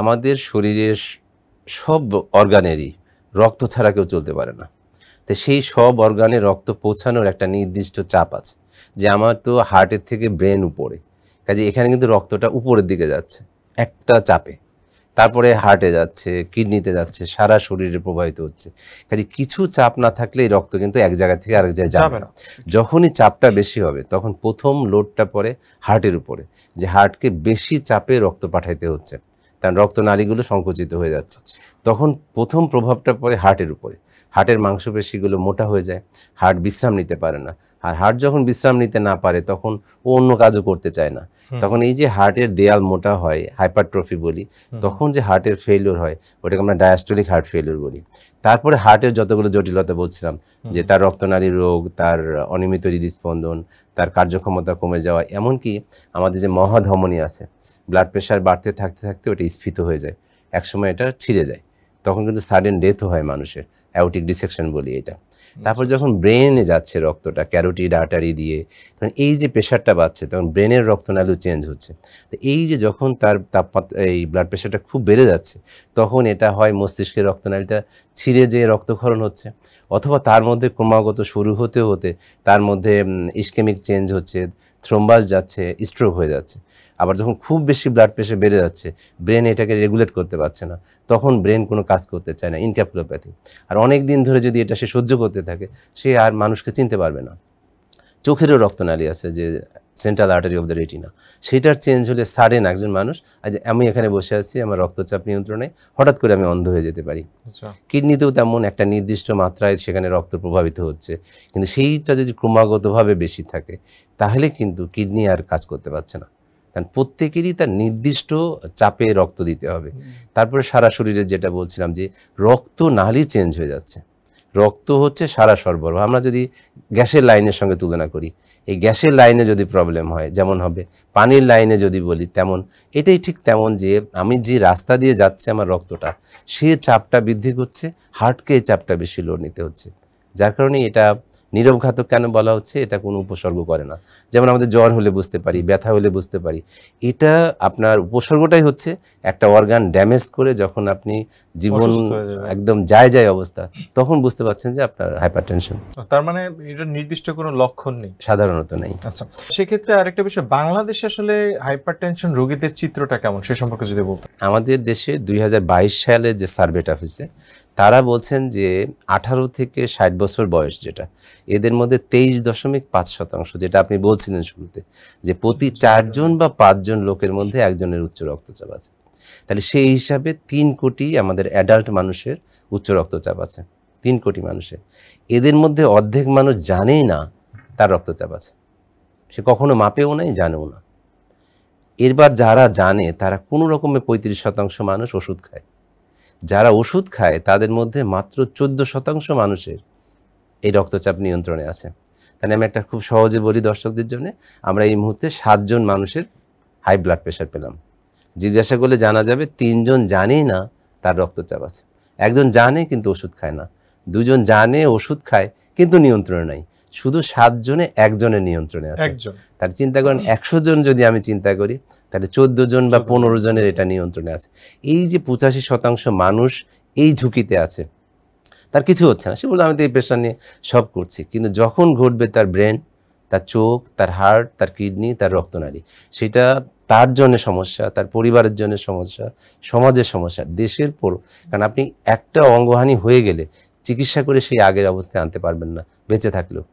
আমাদের শরীরের সব অর্গানেরই রক্ত ছাড়া কেউ চলতে পারে না তো সেই সব অর্গানে রক্ত পৌঁছানোর একটা নির্দিষ্ট চাপ আছে যে আমার তো হার্টের থেকে ব্রেন উপরে কাজে এখানে কিন্তু রক্তটা উপরের দিকে যাচ্ছে একটা চাপে তারপরে হার্টে যাচ্ছে কিডনিতে যাচ্ছে সারা শরীরে প্রবাহিত হচ্ছে কাজে কিছু চাপ না থাকলে এই রক্ত কিন্তু এক জায়গা থেকে আরেক জায়গায় যাবে না যখনই চাপটা বেশি হবে তখন প্রথম লোডটা পড়ে হার্টের উপরে যে হার্টকে বেশি চাপে রক্ত পাঠাইতে হচ্ছে তার রক্তনালীগুলো সংকুচিত হয়ে যাচ্ছে আচ্ছা। তখন প্রথম প্রভাবটা পড়ে হার্টের উপরে হার্টের মাংসপেশিগুলো মোটা হয়ে যায় হার্ট বিশ্রাম নিতে পারে না আর হার্ট যখন বিশ্রাম নিতে না পারে তখন ও অন্য কাজও করতে চায় না তখন এই যে হার্টের দেয়াল মোটা হয় হাইপারট্রফি বলি তখন যে হার্টের ফেলিওর হয় ওটাকে আমরা ডায়াস্টোলিক হার্ট ফেলিওর বলি তারপরে হার্টের যতগুলো জটিলতা বলছিলাম যে তার রক্তনালী রোগ তার অনিয়মিত হৃদস্পন্দন তার কার্যক্ষমতা কমে যাওয়া এমনকি আমাদের যে মহাধমনী আছে ব্লাড প্রেশার বাড়তে থাকতে থাকতে ওটা স্ফীত হয়ে যায় একসময় এটা ছিঁড়ে যায় তখন কিন্তু সাডেন ডেথও হয় মানুষের অ্যাওটিক ডিসেকশন বলি এটা তারপর আচ্ছা। যখন ব্রেনে যাচ্ছে রক্তটা ক্যারোটিড আর্টারি দিয়ে তখন এই যে প্রেশারটা বাড়ছে তখন ব্রেনের রক্তনালু চেঞ্জ হচ্ছে তো এই যে যখন তার তাপমাত্রা এই ব্লাড প্রেশারটা খুব বেড়ে যাচ্ছে তখন এটা হয় মস্তিষ্কের রক্তনালীটা ছিঁড়ে যেয়ে রক্তক্ষরণ হচ্ছে অথবা তার মধ্যে ক্রমাগত শুরু হতে হতে তার মধ্যে ইস্কেমিক চেঞ্জ হচ্ছে থ্রোম্বাস যাচ্ছে স্ট্রোক হয়ে যাচ্ছে আবার যখন খুব বেশি ব্লাড প্রেশার বেড়ে যাচ্ছে ব্রেন এটাকে রেগুলেট করতে পারছে না তখন ব্রেন কোনো কাজ করতে চায় না ইনক্যাপলোপ্যাথি আর অনেক দিন ধরে যদি এটা সে সহ্য করতে থাকে সে আর মানুষকে চিনতে পারবে না চোখেরও রক্তনালী আছে যে central artery of the retina সেটার চেঞ্জ হলে সাডেন একজন মানুষ আজ আচ্ছা, আমি এখানে বসে আছি আমার রক্তচাপ নিয়ন্ত্রণে হঠাৎ করে আমি অন্ধ হয়ে যেতে পারি আচ্ছা। কিডনিতেও তেমন একটা নির্দিষ্ট মাত্রায় সেখানে রক্ত প্রভাবিত হচ্ছে কিন্তু সেইটা যদি ক্রমাগতভাবে বেশি থাকে তাহলে কিন্তু কিডনি আর কাজ করতে পারছে না কারণ প্রত্যেকেরই তার নির্দিষ্ট চাপে রক্ত দিতে হবে তারপরে সারা শরীরে যেটা বলছিলাম যে রক্ত নালি চেঞ্জ হয়ে যাচ্ছে রক্ত হচ্ছে সারা সরবরাহ আমরা যদি গ্যাসের লাইনের সঙ্গে তুলনা করি এই গ্যাসের লাইনে যদি প্রবলেম হয় যেমন হবে পানির লাইনে যদি বলি তেমন এটাই ঠিক তেমন যে আমি যে রাস্তা দিয়ে যাচ্ছে আমার রক্তটা সে চাপটা বৃদ্ধি করছে হার্টকে এই চাপটা বেশি লোড নিতে হচ্ছে যার কারণে এটা নীরব ঘাতক কেন বলা হচ্ছে এটা কোনো উপসর্গ করে না যেমন আমাদের জ্বর হলে বুঝতে পারি ব্যথা হলে বুঝতে পারি এটা আপনার উপসর্গটাই হচ্ছে একটা অর্গান ড্যামেজ করে যখন আপনি জীবন একদম যায় যায় অবস্থা তখন বুঝতে পারছেন যে আপনার হাইপার টেনশন তার মানে এটা নির্দিষ্ট কোনো লক্ষণ নেই সাধারণত নেই আচ্ছা সেক্ষেত্রে আরেকটা বিষয় বাংলাদেশে আসলে হাইপার টেনশন রোগীদের চিত্রটা কেমন সে সম্পর্কে যদি বলতে আমাদের দেশে দুই সালে যে সার্ভেটা হয়েছে তারা বলছেন যে আঠারো থেকে ষাট বছর বয়স যেটা এদের মধ্যে তেইশ দশমিক পাঁচ শতাংশ যেটা আপনি বলছিলেন শুরুতে যে প্রতি চারজন বা পাঁচজন লোকের মধ্যে একজনের উচ্চ রক্তচাপ আছে তাহলে সেই হিসাবে তিন কোটি আমাদের অ্যাডাল্ট মানুষের উচ্চ রক্তচাপ আছে তিন কোটি মানুষের এদের মধ্যে অর্ধেক মানুষ জানেই না তার রক্তচাপ আছে সে কখনো মাপেও নাই জানেও না এরবার যারা জানে তারা কোনো রকমের পঁয়ত্রিশ শতাংশ মানুষ ওষুধ খায় যারা ওষুধ খায় তাদের মধ্যে মাত্র চোদ্দ শতাংশ মানুষের এই রক্তচাপ নিয়ন্ত্রণে আছে তাহলে আমি একটা খুব সহজে বলি দর্শকদের জন্য আমরা এই মুহূর্তে সাতজন মানুষের হাই ব্লাড প্রেশার পেলাম জিজ্ঞাসা করলে জানা যাবে তিনজন জানেই না তার রক্তচাপ আছে একজন জানে কিন্তু ওষুধ খায় না দুজন জানে ওষুধ খায় কিন্তু নিয়ন্ত্রণে নাই শুধু সাতজনে একজনের নিয়ন্ত্রণে আছে তার চিন্তা করেন একশো জন যদি আমি চিন্তা করি তাহলে চোদ্দ জন বা পনেরো জনের এটা নিয়ন্ত্রণে আছে এই যে পঁচাশি শতাংশ মানুষ এই ঝুঁকিতে আছে তার কিছু হচ্ছে না সে বলল আমি তো এই প্রেশার নিয়ে সব করছি কিন্তু যখন ঘটবে তার ব্রেন তার চোখ তার হার্ট তার কিডনি তার রক্তনারী সেটা তার জন্য সমস্যা তার পরিবারের জন্য সমস্যা সমাজের সমস্যা দেশের পর কারণ আপনি একটা অঙ্গহানি হয়ে গেলে চিকিৎসা করে সেই আগের অবস্থায় আনতে পারবেন না বেঁচে থাকলেও